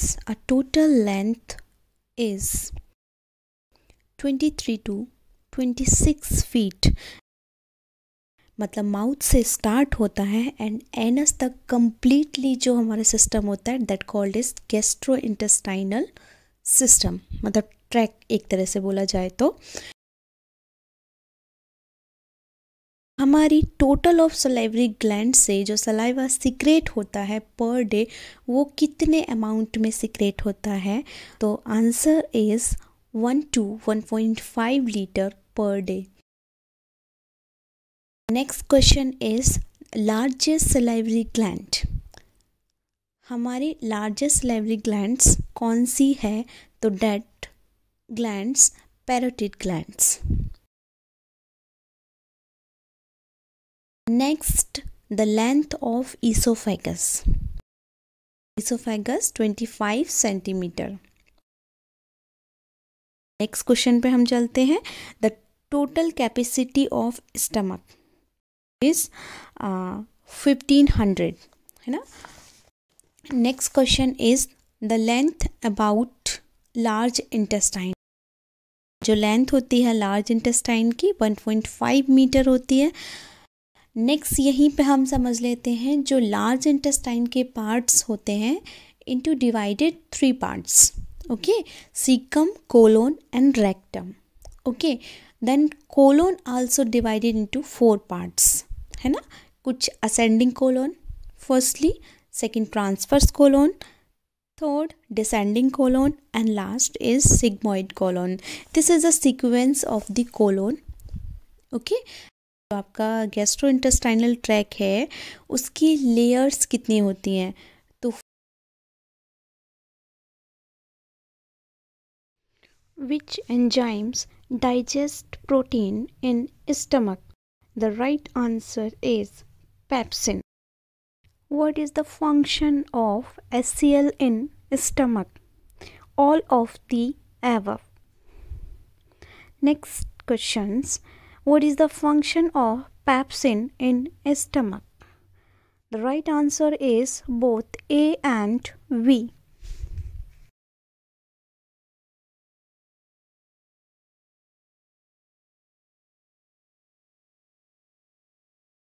thus our total length is 23 to 26 feet मतलब mouth से start होता है एंड एनस तक कम्प्लीटली जो हमारा सिस्टम होता है that called is gastro intestinal system मतलब ट्रैक एक तरह से बोला जाए तो हमारी टोटल ऑफ सलाइवरी ग्लैंड से जो सलाइवा सिक्रेट होता है पर डे वो कितने अमाउंट में सिक्रेट होता है तो answer is one to one point five litre per day next question is largest salivary gland हमारी लार्जेस्ट सलाइवरी ग्लैंड्स कौन सी है तो that glands parotid glands Next, the length of esophagus. Esophagus 25 centimetre next question पे हम चलते हैं the total capacity of stomach is fifteen hundred है ना next question is the length about large intestine जो लेंथ होती है लार्ज इंटेस्टाइन की 1.5 मीटर होती है नेक्स्ट यहीं पे हम समझ लेते हैं जो लार्ज इंटेस्टाइन के पार्ट्स होते हैं into divided three parts okay caecum colon and rectum okay then colon also divided into four parts है ना कुछ ascending colon firstly second transverse colon third descending colon and last is sigmoid colon this is a sequence of the colon okay आपका gastro intestinal tract है उसकी layers कितनी होती हैं तो which enzymes digest protein in stomach the right answer is pepsin the function of S C L in stomach all of the above next questions What is the function of pepsin in stomach? The right answer is both A and V.